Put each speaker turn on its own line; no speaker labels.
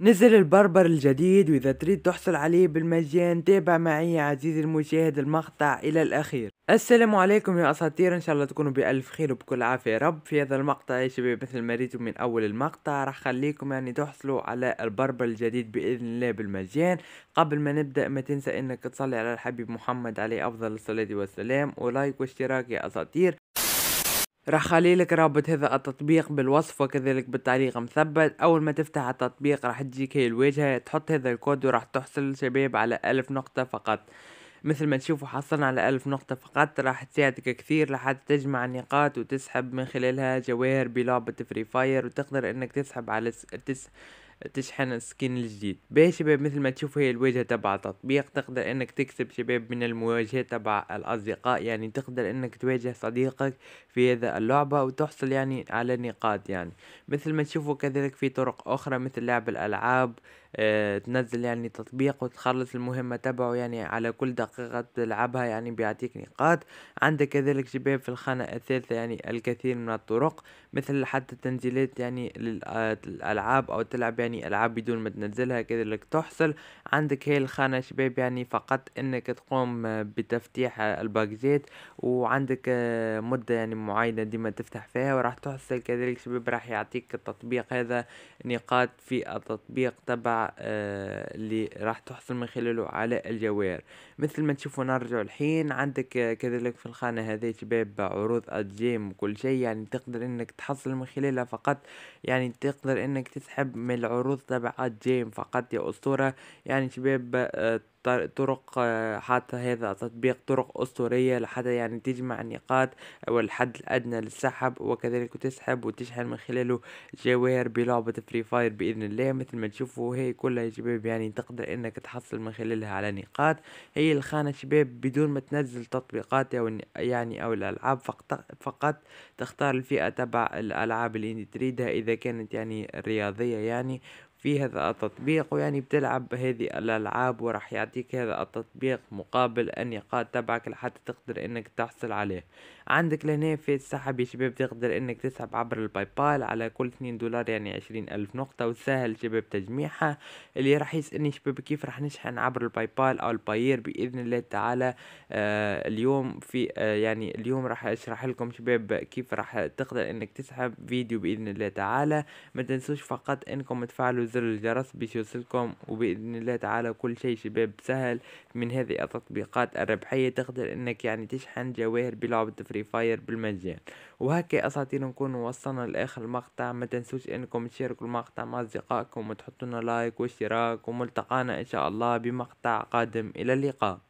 نزل البربر الجديد واذا تريد تحصل عليه بالمجان تابع معي عزيزي المشاهد المقطع الى الاخير السلام عليكم يا اساطير ان شاء الله تكونوا بالف خير وبكل عافيه يا رب في هذا المقطع يا شباب مثل ما ريتم من اول المقطع راح خليكم يعني تحصلوا على البربر الجديد باذن الله بالمجان قبل ما نبدا ما تنسى انك تصلي على الحبيب محمد عليه افضل الصلاه والسلام ولايك واشتراك يا اساطير راح خلي لك رابط هذا التطبيق بالوصف وكذلك بالتعليق مثبت اول ما تفتح التطبيق راح تجيك هي الواجهه تحط هذا الكود وراح تحصل شباب على ألف نقطه فقط مثل ما تشوفوا حصلنا على ألف نقطة فقط راح تساعدك كثير لحتى تجمع نقاط وتسحب من خلالها جواهر بلعبة فري فاير وتقدر انك تسحب على س... تس... تشحن السكين الجديد باهي شباب مثل ما تشوفوا هي الواجهه تبع التطبيق تقدر انك تكسب شباب من المواجهه تبع الاصدقاء يعني تقدر انك تواجه صديقك في هذا اللعبه وتحصل يعني على نقاط يعني مثل ما تشوفوا كذلك في طرق اخرى مثل لعب الالعاب آه، تنزل يعني تطبيق وتخلص المهمة تبعه يعني على كل دقيقة تلعبها يعني بيعطيك نقاط عندك كذلك شباب في الخانة الثالثة يعني الكثير من الطرق مثل حتى تنزيلات يعني للألعاب آه، أو تلعب يعني ألعاب بدون ما تنزلها كذلك تحصل عندك هاي الخانة شباب يعني فقط انك تقوم بتفتيح الباكزيت وعندك آه، مدة يعني معينة ديما تفتح فيها وراح تحصل كذلك شباب راح يعطيك التطبيق هذا نقاط في التطبيق تبع آه، اللي راح تحصل من خلاله على الجوار مثل ما تشوفوا نرجع الحين عندك آه، كذلك في الخانة هذه شباب عروض أجيم وكل شيء يعني تقدر انك تحصل من خلالها فقط يعني تقدر انك تسحب من العروض تبع أجيم فقط يا أسطورة يعني شباب آه، طرق آه، حتى هذا تطبيق طرق أسطورية لحتى يعني تجمع النقاط أو الحد الأدنى للسحب وكذلك تسحب وتشحن من خلاله جواهر بلعبة فري فاير بإذن الله مثل ما تشوفوا هي كلها يا شباب يعني تقدر إنك تحصل من خلالها على نقاط هي الخانة شباب بدون ما تنزل تطبيقات أو يعني أو الألعاب فقط تختار الفئة تبع الألعاب اللي تريدها إذا كانت يعني رياضية يعني في هذا التطبيق ويعني بتلعب هذه الألعاب وراح يعطيك هذا التطبيق مقابل النقاط تبعك لحتى تقدر انك تحصل عليه عندك لهنا في السحب يا شباب تقدر انك تسحب عبر الباي بال على كل 2 دولار يعني 20 ألف نقطة وسهل شباب تجميعها اللي راح يسألني شباب كيف راح نشحن عبر الباي بال أو الباير بإذن الله تعالى آه اليوم في آه يعني اليوم راح أشرح لكم شباب كيف راح تقدر انك تسحب فيديو بإذن الله تعالى ما تنسوش فقط انكم تفعلوا زر الجرس باش يوصلكم وباذن الله تعالى كل شيء شباب سهل من هذه التطبيقات الربحيه تقدر انك يعني تشحن جواهر بلعبه فري فاير بالمجان وهكا اساطير نكون وصلنا لاخر المقطع ما تنسوش انكم تشاركوا المقطع مع اصدقائكم وتحطوا لنا لايك واشتراك وملتقانا ان شاء الله بمقطع قادم الى اللقاء